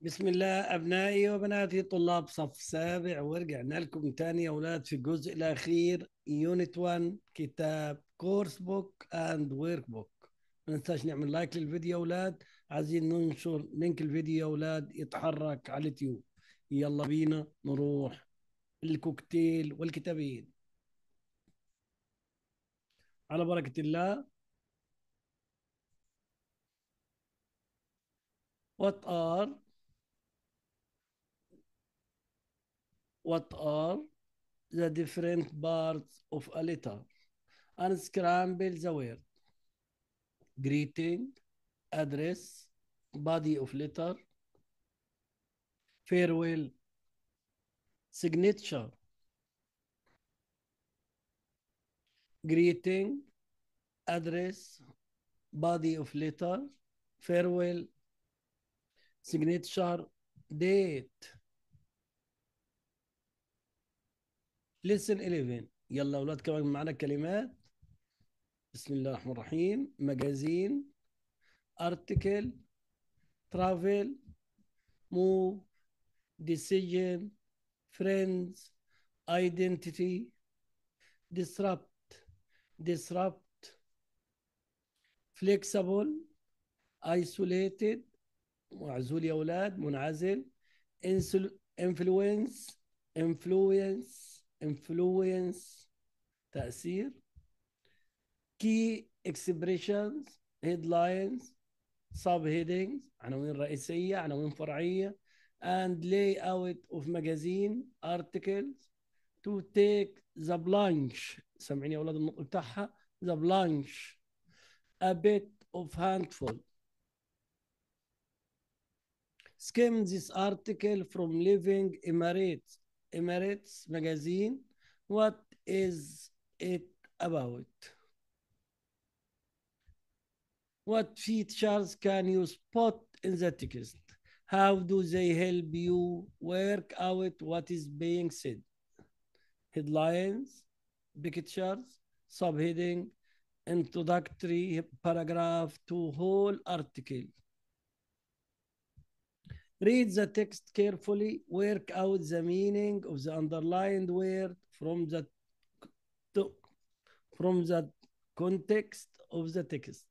بسم الله أبنائي وبناتي طلاب صف سابع ورجعنا لكم ثاني يا أولاد في الجزء الأخير يونت 1 كتاب كورس بوك أند ورك بوك ما ننساش نعمل لايك للفيديو يا أولاد عايزين ننشر لينك الفيديو يا أولاد يتحرك على اليوتيوب يلا بينا نروح الكوكتيل والكتابين على بركة الله What are what are the different parts of a letter, unscramble the word, greeting, address, body of letter, farewell, signature, greeting, address, body of letter, farewell, signature, date, ليسن 11 يلا اولاد كمان معنا كلمات بسم الله الرحمن الرحيم مجازين ارتكل ترافل مو decision friends identity disrupt disrupt flexible isolated معزول يا اولاد منعزل influence influence influence تأثير key expressions headlines subheadings, عناوين رئيسية عناوين فرعية and layout of magazine articles to take the plunge سامعين يا أولاد النطق بتاعها the plunge a bit of handful skim this article from living Emirates Emirates magazine. What is it about? What features can you spot in the text? How do they help you work out what is being said? Headlines, pictures, subheading, introductory paragraph to whole article. Read the text carefully, work out the meaning of the underlined word from the, to, from the context of the text.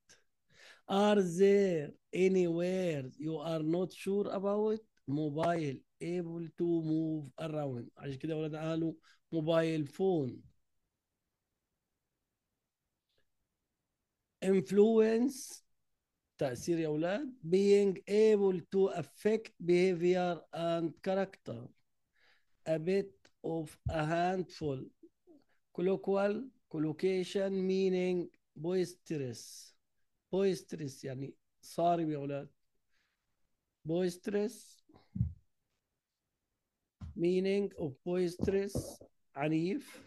Are there any words you are not sure about? Mobile, able to move around. عشان كده ولاد قالوا mobile phone. Influence تاثير اولاد being able to affect behavior and character a bit of a handful colloquial collocation meaning boisterous boisterous يعني صارم يا اولاد boisterous meaning of boisterous عنيف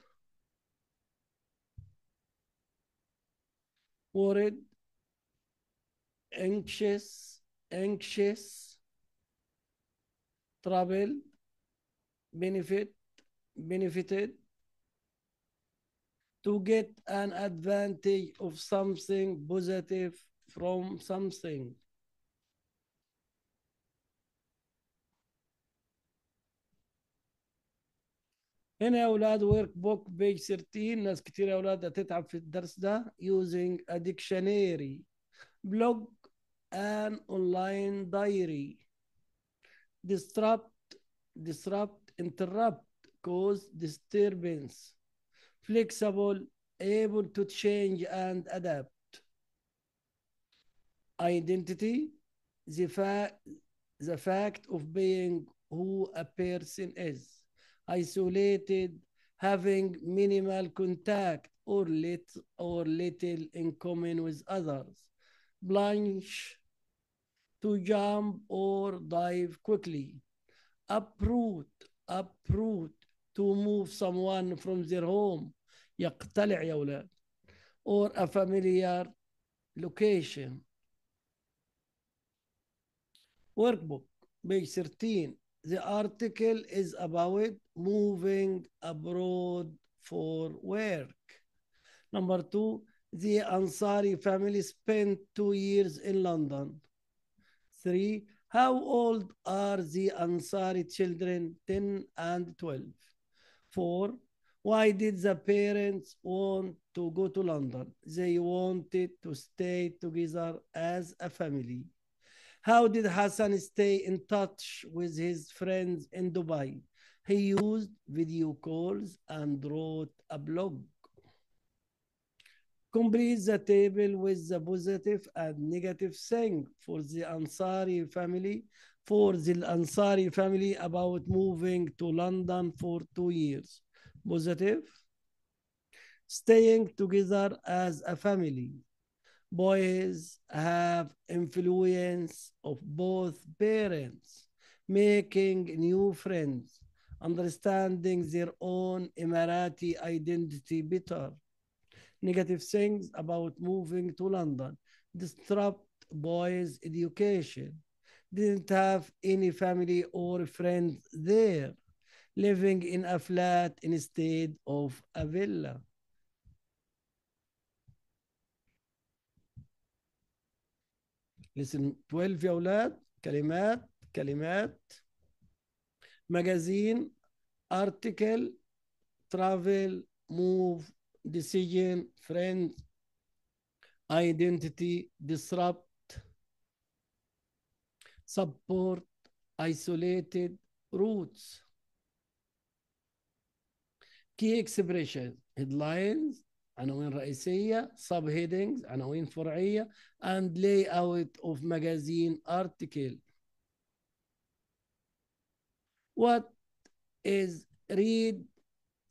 worried anxious, anxious, troubled, benefit, benefited, to get an advantage of something positive from something. هنا يا اولاد ورك بوك بيج 13 ناس كتير يا اولاد تتعب في الدرس ده using a dictionary blog an online diary. Disrupt, disrupt, interrupt, cause disturbance. Flexible, able to change and adapt. Identity, the, fa the fact of being who a person is. Isolated, having minimal contact or, lit or little in common with others. Blanche, to jump or dive quickly. Uproot, uproot, to move someone from their home. يقتلع يا أولاد. Or a familiar location. Workbook, page 13. The article is about moving abroad for work. Number two, the Ansari family spent two years in London. 3. How old are the Ansari children? 10 and 12. 4. Why did the parents want to go to London? They wanted to stay together as a family. How did Hassan stay in touch with his friends in Dubai? He used video calls and wrote a blog. Complete the table with the positive and negative thing for the Ansari family, for the Ansari family about moving to London for two years. Positive. Staying together as a family. Boys have influence of both parents, making new friends, understanding their own Emirati identity better negative things about moving to London, disrupt boys' education, didn't have any family or friends there, living in a flat instead of a villa. Listen, 12 يا اولاد كلمات كلمات magazine article travel move decision, friends, identity, disrupt, support, isolated roots. Key expressions headlines, عناوين رئيسية, subheadings, عناوين فرعية, and layout of magazine article. What is read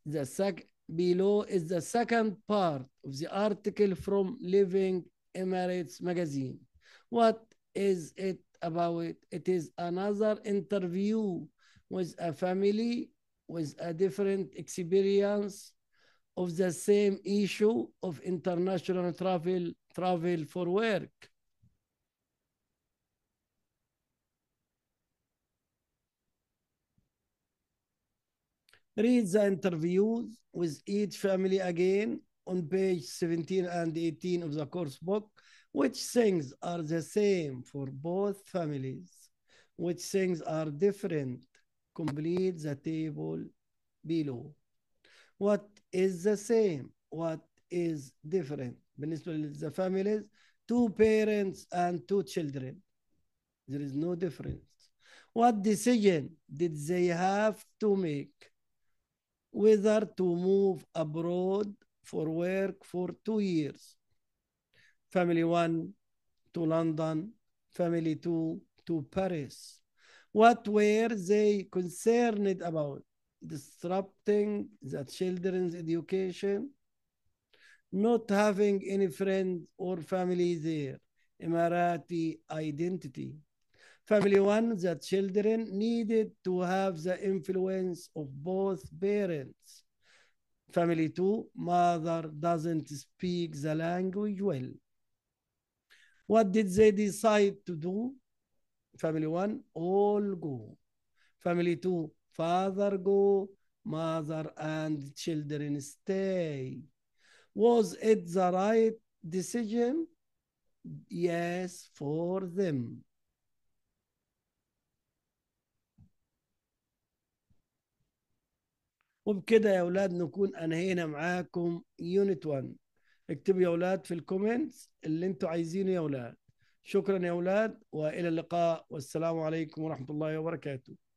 the sec below is the second part of the article from Living Emirates magazine. What is it about? It is another interview with a family with a different experience of the same issue of international travel travel for work Read the interviews with each family again on page 17 and 18 of the course book. Which things are the same for both families? Which things are different? Complete the table below. What is the same? What is different? بالنسبة the families, two parents and two children. There is no difference. What decision did they have to make? whether to move abroad for work for two years. Family one to London, family two to Paris. What were they concerned about? Disrupting the children's education, not having any friends or family there, Emirati identity, Family one, the children needed to have the influence of both parents. Family two, mother doesn't speak the language well. What did they decide to do? Family one, all go. Family two, father go, mother and children stay. Was it the right decision? Yes, for them. وبكده يا اولاد نكون انهينا معاكم يونت 1 اكتبوا يا اولاد في الكومنتس اللي انتوا عايزينه يا اولاد شكرا يا اولاد والى اللقاء والسلام عليكم ورحمه الله وبركاته